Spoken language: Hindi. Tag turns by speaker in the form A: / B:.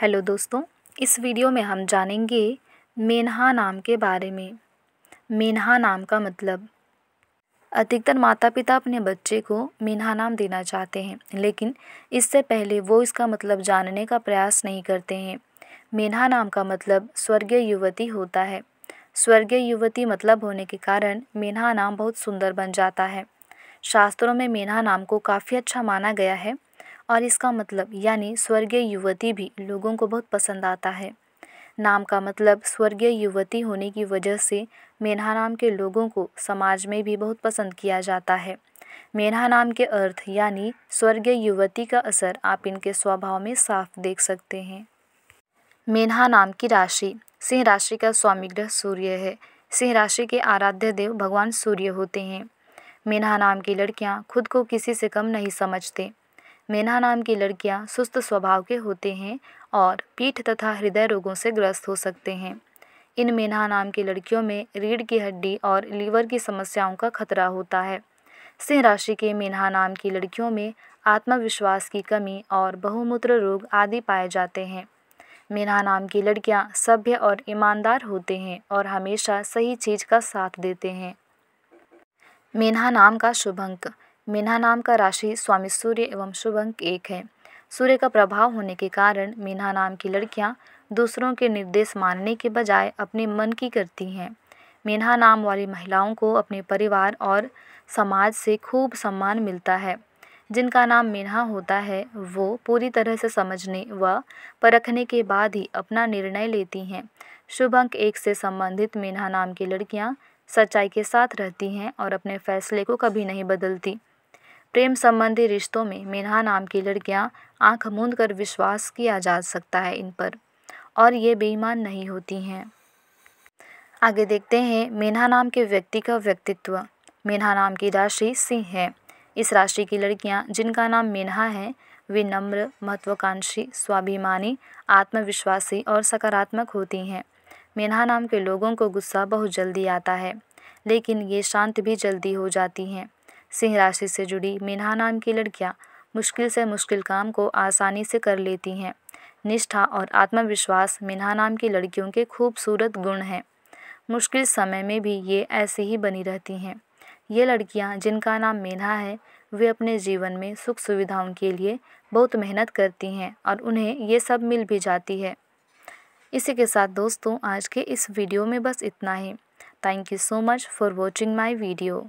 A: हेलो दोस्तों इस वीडियो में हम जानेंगे मेनहा नाम के बारे में मेनहा नाम का मतलब अधिकतर माता पिता अपने बच्चे को मेनहा नाम देना चाहते हैं लेकिन इससे पहले वो इसका मतलब जानने का प्रयास नहीं करते हैं मेनहा नाम का मतलब स्वर्गीय युवती होता है स्वर्गीय युवती मतलब होने के कारण मेनहा नाम बहुत सुंदर बन जाता है शास्त्रों में मेनहा नाम को काफ़ी अच्छा माना गया है और इसका मतलब यानी स्वर्गीय युवती भी लोगों को बहुत पसंद आता है नाम का मतलब स्वर्गीय युवती होने की वजह से मेन्हा नाम के लोगों को समाज में भी बहुत पसंद किया जाता है मेन्हा नाम के अर्थ यानी स्वर्गीय युवती का असर आप इनके स्वभाव में साफ देख सकते हैं मेन्हा नाम की राशि सिंह राशि का स्वामी ग्रह सूर्य है सिंह राशि के आराध्य देव भगवान सूर्य होते हैं मेन्हा नाम की लड़कियां खुद को किसी से कम नहीं समझते मेना नाम की लड़कियां सुस्त स्वभाव के होते हैं और पीठ तथा हृदय रोगों से ग्रस्त हो सकते हैं इन मेना नाम की लड़कियों में रीढ़ की हड्डी और लीवर की समस्याओं का खतरा होता है सिंह राशि के मेना नाम की लड़कियों में आत्मविश्वास की कमी और बहुमूत्र रोग आदि पाए जाते हैं मेना नाम की लड़कियां सभ्य और ईमानदार होते हैं और हमेशा सही चीज़ का साथ देते हैं मेना नाम का शुभ अंक मीना नाम का राशि स्वामी सूर्य एवं शुभ अंक एक है सूर्य का प्रभाव होने के कारण मीना नाम की लड़कियां दूसरों के निर्देश मानने के बजाय अपने मन की करती हैं मीना नाम वाली महिलाओं को अपने परिवार और समाज से खूब सम्मान मिलता है जिनका नाम मीना होता है वो पूरी तरह से समझने व परखने के बाद ही अपना निर्णय लेती हैं शुभ अंक एक से संबंधित मीना नाम की लड़कियां सच्चाई के साथ रहती हैं और अपने फैसले को कभी नहीं बदलती प्रेम संबंधी रिश्तों में मिन्हा नाम की लड़कियाँ आँख मूंद कर विश्वास किया जा सकता है इन पर और ये बेईमान नहीं होती हैं आगे देखते हैं मेन्हा नाम के व्यक्ति का व्यक्तित्व मेन्हा नाम की राशि सिंह है इस राशि की लड़कियां जिनका नाम मेन्हा है वे नम्र महत्वाकांक्षी स्वाभिमानी आत्मविश्वासी और सकारात्मक होती हैं मेन्हा नाम के लोगों को गुस्सा बहुत जल्दी आता है लेकिन ये शांत भी जल्दी हो जाती हैं सिंह राशि से जुड़ी मीना नाम की लड़कियाँ मुश्किल से मुश्किल काम को आसानी से कर लेती हैं निष्ठा और आत्मविश्वास मीना नाम की लड़कियों के खूबसूरत गुण हैं मुश्किल समय में भी ये ऐसे ही बनी रहती हैं ये लड़कियाँ जिनका नाम मीना है वे अपने जीवन में सुख सुविधाओं के लिए बहुत मेहनत करती हैं और उन्हें ये सब मिल भी जाती है इसी के साथ दोस्तों आज के इस वीडियो में बस इतना ही thank you so much for watching my video